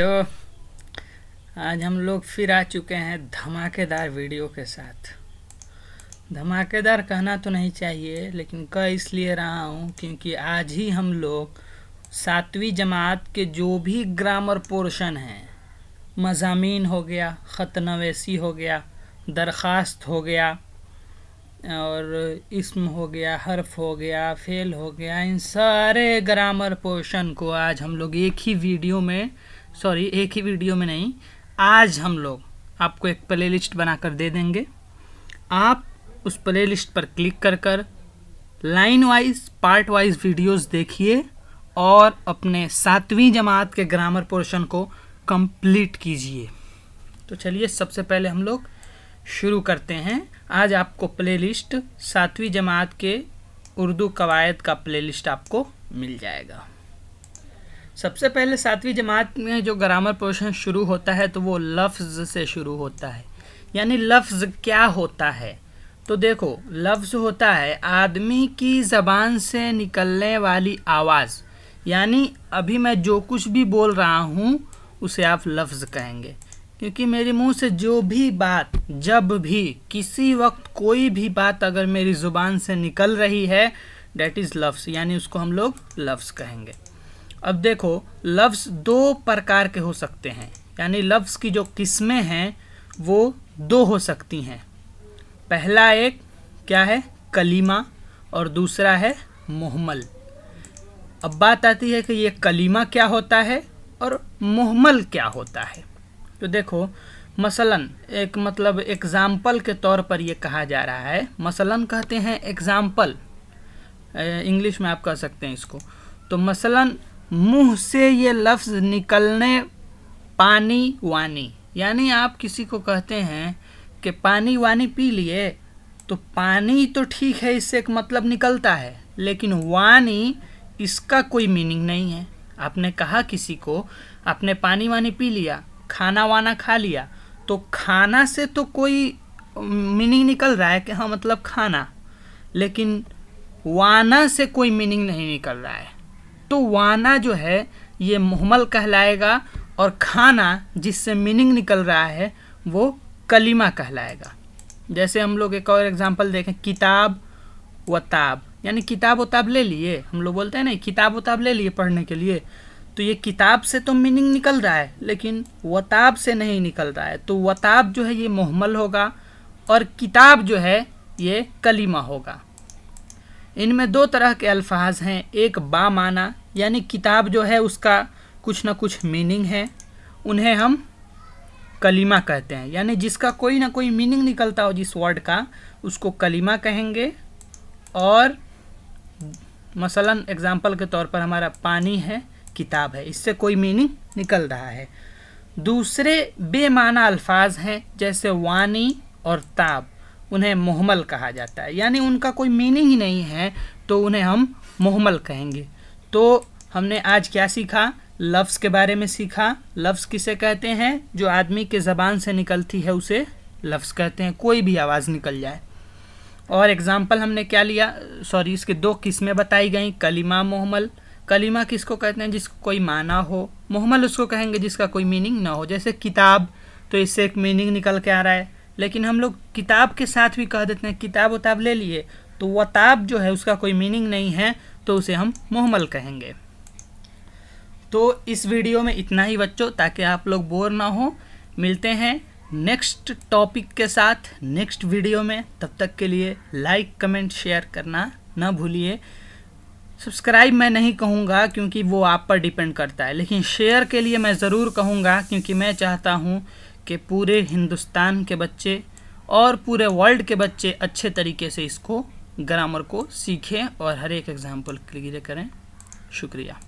तो आज हम लोग फिर आ चुके हैं धमाकेदार वीडियो के साथ धमाकेदार कहना तो नहीं चाहिए लेकिन कह इसलिए रहा हूँ क्योंकि आज ही हम लोग सातवीं जमात के जो भी ग्रामर पोर्शन हैं मजामीन हो गया ख़त नवेसी हो गया दरख्वास्त हो गया और इसम हो गया हर्फ हो गया फेल हो गया इन सारे ग्रामर पोर्शन को आज हम लोग एक ही वीडियो में सॉरी एक ही वीडियो में नहीं आज हम लोग आपको एक प्ले लिस्ट दे देंगे आप उस प्ले लिस्ट पर क्लिक कर कर line wise part wise videos देखिए और अपने सातवीं जमात के ग्रामर पोर्शन को कंप्लीट कीजिए तो चलिए सबसे पहले हम लोग शुरू करते हैं आज आपको प्लेलिस्ट सातवीं जमात के उर्दू कवायद का प्लेलिस्ट आपको मिल जाएगा सबसे पहले सातवीं जमात में जो ग्रामर पोर्शन शुरू होता है तो वो लफ्ज़ से शुरू होता है यानी लफ्ज़ क्या होता है तो देखो लफ्ज़ होता है आदमी की ज़बान से निकलने वाली आवाज़ यानी अभी मैं जो कुछ भी बोल रहा हूँ उसे आप लफ्ज़ कहेंगे क्योंकि मेरे मुंह से जो भी बात जब भी किसी वक्त कोई भी बात अगर मेरी ज़ुबान से निकल रही है डेट इज़ लफ्ज़ यानी उसको हम लोग लफ्ज़ कहेंगे अब देखो लफ्स दो प्रकार के हो सकते हैं यानी लफ्स की जो किस्में हैं वो दो हो सकती हैं पहला एक क्या है कलीमा और दूसरा है मोहमल अब बात आती है कि ये कलीमा क्या होता है और मोहमल क्या होता है तो देखो मसलन एक मतलब एग्ज़ाम्पल के तौर पर ये कहा जा रहा है मसलन कहते हैं एग्ज़ाम्पल इंग्लिश में आप कह सकते हैं इसको तो मसलन मुंह से ये लफ्ज़ निकलने पानी वानी यानी आप किसी को कहते हैं कि पानी वानी पी लिए तो पानी तो ठीक है इससे एक मतलब निकलता है लेकिन वानी इसका कोई मीनिंग नहीं है आपने कहा किसी को आपने पानी वानी पी लिया खाना वाना खा लिया तो खाना से तो कोई मीनिंग निकल रहा है कि हाँ मतलब खाना लेकिन वाना से कोई मीनिंग नहीं निकल रहा है तो वाना जो है ये मुहमल कहलाएगा और खाना जिससे मीनिंग निकल रहा है वो कलीमा कहलाएगा जैसे हम लोग एक और एग्जाम्पल देखें किताब वताब यानी किताब वताब ले लिए हम लोग बोलते हैं ना किताब वताब ले लिए पढ़ने के लिए तो ये किताब से तो मीनिंग निकल रहा है लेकिन वताब से नहीं निकल रहा है तो वताब जो है ये मोहमल होगा और किताब जो है ये कलीमा होगा इनमें दो तरह के अल्फाज हैं एक बा माना यानी किताब जो है उसका कुछ ना कुछ मीनिंग है उन्हें हम कलीमा कहते हैं यानी जिसका कोई ना कोई मीनिंग निकलता हो जिस वर्ड का उसको कलीमा कहेंगे और मसलन एग्ज़ाम्पल के तौर पर हमारा पानी है किताब है इससे कोई मीनिंग निकल रहा है दूसरे बेमाना अल्फाज हैं जैसे वानी और ताब उन्हें मोहमल कहा जाता है यानी उनका कोई मीनिंग ही नहीं है तो उन्हें हम मोहमल कहेंगे तो हमने आज क्या सीखा लफ्ज़ के बारे में सीखा लफ्ज़ किसे कहते हैं जो आदमी के ज़बान से निकलती है उसे लफ्ज़ कहते हैं कोई भी आवाज़ निकल जाए और एग्ज़ाम्पल हमने क्या लिया सॉरी इसके दो किस्में बताई गई कलीमा मोहमल कलीमा किसको कहते हैं जिसको कोई माना हो मोहमल उसको कहेंगे जिसका कोई मीनिंग ना हो जैसे किताब तो इससे एक मीनिंग निकल के आ रहा है लेकिन हम लोग किताब के साथ भी कह देते हैं किताब उताब ले लिए तो वताब जो है उसका कोई मीनिंग नहीं है तो उसे हम मोहमल कहेंगे तो इस वीडियो में इतना ही बच्चों ताकि आप लोग बोर ना हो मिलते हैं नेक्स्ट टॉपिक के साथ नेक्स्ट वीडियो में तब तक के लिए लाइक कमेंट शेयर करना ना भूलिए सब्सक्राइब मैं नहीं कहूँगा क्योंकि वो आप पर डिपेंड करता है लेकिन शेयर के लिए मैं ज़रूर कहूँगा क्योंकि मैं चाहता हूँ कि पूरे हिंदुस्तान के बच्चे और पूरे वर्ल्ड के बच्चे अच्छे तरीके से इसको ग्रामर को सीखें और हर एक एग्ज़ाम्पल क्लियर करें शुक्रिया